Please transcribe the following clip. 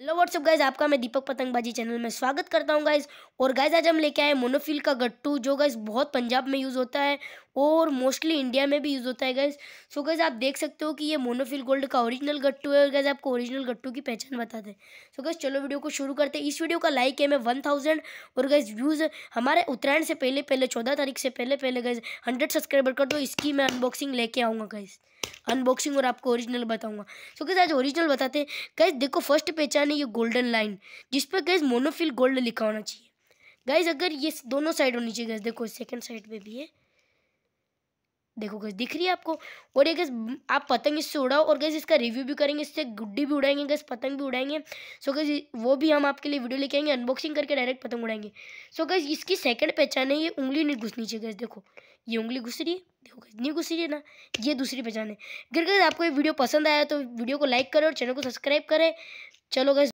hello what's up guys आपका मैं दीपक पतंगबाजी चैनल में स्वागत करता हूँ गाइज और गाइज आज हम लेके आए मोनोफिल का गट्टू जो गाइज बहुत पंजाब में यूज़ होता है और मोस्टली इंडिया में भी यूज़ होता है गाइज सो गाइज आप देख सकते हो कि ये मोनोफिल गोल्ड का ओरिजिनल गट्टू है और गाइज आपको ओरिजिनल गट्टू की पहचान बताते हैं सो गाइज चलो वीडियो को शुरू करते हैं इस वीडियो का लाइक है मैं वन थाउजेंड और गाइज व्यूज़ हमारे उत्तरायण से पहले पहले चौदह तारीख से पहले पहले गाइज हंड्रेड सब्सक्राइबर कर दो इसकी मैं अनबॉक्सिंग लेके आऊँगा गाइज़ अनबॉक्सिंग और आपको ओरिजिनल बताऊंगा सो कैसे आज ओरिजिनल बताते हैं गाइज देखो फर्स्ट पहचान है ये गोल्डन लाइन जिस पर गैस मोनोफिल गोल्ड लिखा होना चाहिए गाइज अगर ये दोनों साइड होनी चाहिए गैस देखो सेकंड साइड पे भी है देखो गैस दिख रही है आपको और ये गैस आप पतंग इससे उड़ाओ और गैस इसका रिव्यू भी करेंगे इससे गुड्डी भी उड़ाएंगे गैस पतंग भी उड़ाएंगे सो गैस वो भी हम आपके लिए वीडियो लेके आएंगे अनबॉक्सिंग करके डायरेक्ट पतंग उड़ाएंगे सो गैस इसकी सेकंड पहचान है ये उंगली नहीं घुसनी चाहिए गैस देखो ये उंगली घुस रही है देखो गैस नहीं घुस रही है ना ये दूसरी पहचान है गिर गैस आपको ये वीडियो पसंद आया तो वीडियो को लाइक करें और चैनल को सब्सक्राइब करें चलो गैस